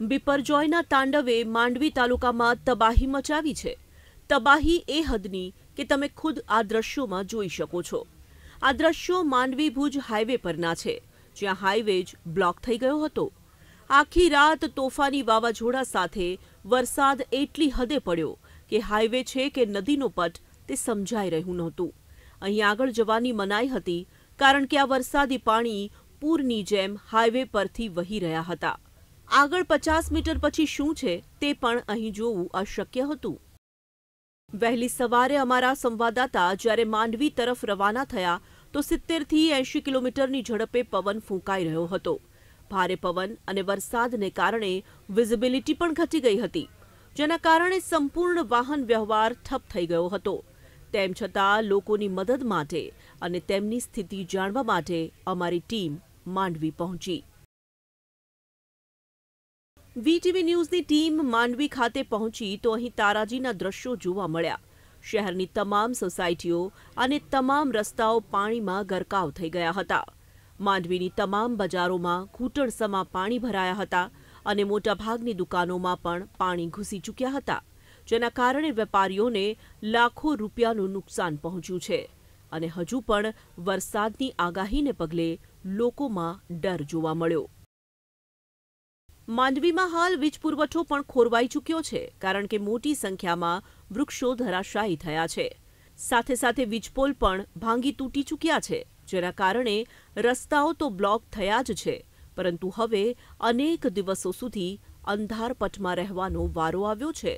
બિપરજોયના તાંડવે માંડવી તાલુકામાં તબાહી મચાવી છે તબાહી એ હદની કે તમે ખુદ આ દ્રશ્યોમાં જોઈ શકો છો આ દ્રશ્યો માંડવી ભુજ હાઇવે પરના છે જ્યાં હાઈવે જ બ્લોક થઈ ગયો હતો આખી રાત તોફાની વાવાઝોડા સાથે વરસાદ એટલી હદે પડ્યો કે હાઇવે છે કે નદીનો પટ તે સમજાઈ રહ્યું નહોતું અહીં આગળ જવાની મનાઈ હતી કારણ કે આ વરસાદી પાણી પૂરની જેમ હાઇવે પરથી વહી રહ્યા હતા આગળ પચાસ મીટર પછી શું છે તે પણ અહીં જોવું અશક્ય હતું વહેલી સવારે અમારા સંવાદદાતા જ્યારે માંડવી તરફ રવાના થયા તો સિત્તેરથી એંશી કિલોમીટરની ઝડપે પવન ફૂંકાઈ રહ્યો હતો ભારે પવન અને વરસાદને કારણે વિઝિબિલિટી પણ ઘટી ગઈ હતી જેના કારણે સંપૂર્ણ વાહન વ્યવહાર ઠપ થઈ ગયો હતો તેમ છતાં લોકોની મદદ માટે અને તેમની સ્થિતિ જાણવા માટે અમારી ટીમ માંડવી પહોંચી વીટીવી ન્યૂઝની ટીમ માંડવી ખાતે પહોંચી તો અહીં તારાજીના દ્રશ્યો જોવા મળ્યા શહેરની તમામ સોસાયટીઓ અને તમામ રસ્તાઓ પાણીમાં ગરકાવ થઈ ગયા હતા માંડવીની તમામ બજારોમાં ઘૂંટણસમાં પાણી ભરાયા હતા અને મોટાભાગની દુકાનોમાં પણ પાણી ઘૂસી ચૂક્યા હતા જેના કારણે વેપારીઓને લાખો રૂપિયાનું નુકસાન પહોંચ્યું છે અને હજુ પણ વરસાદની આગાહીને પગલે લોકોમાં ડર જોવા મળ્યો માંડવીમાં હાલ વીજ પુરવઠો પણ ખોરવાઈ ચૂક્યો છે કારણ કે મોટી સંખ્યામાં વૃક્ષો ધરાશાયી થયા છે સાથે સાથે વીજપોલ પણ ભાંગી તૂટી ચૂક્યા છે જેના કારણે રસ્તાઓ તો બ્લોક થયા જ છે પરંતુ હવે અનેક દિવસો સુધી અંધારપટમાં રહેવાનો વારો આવ્યો છે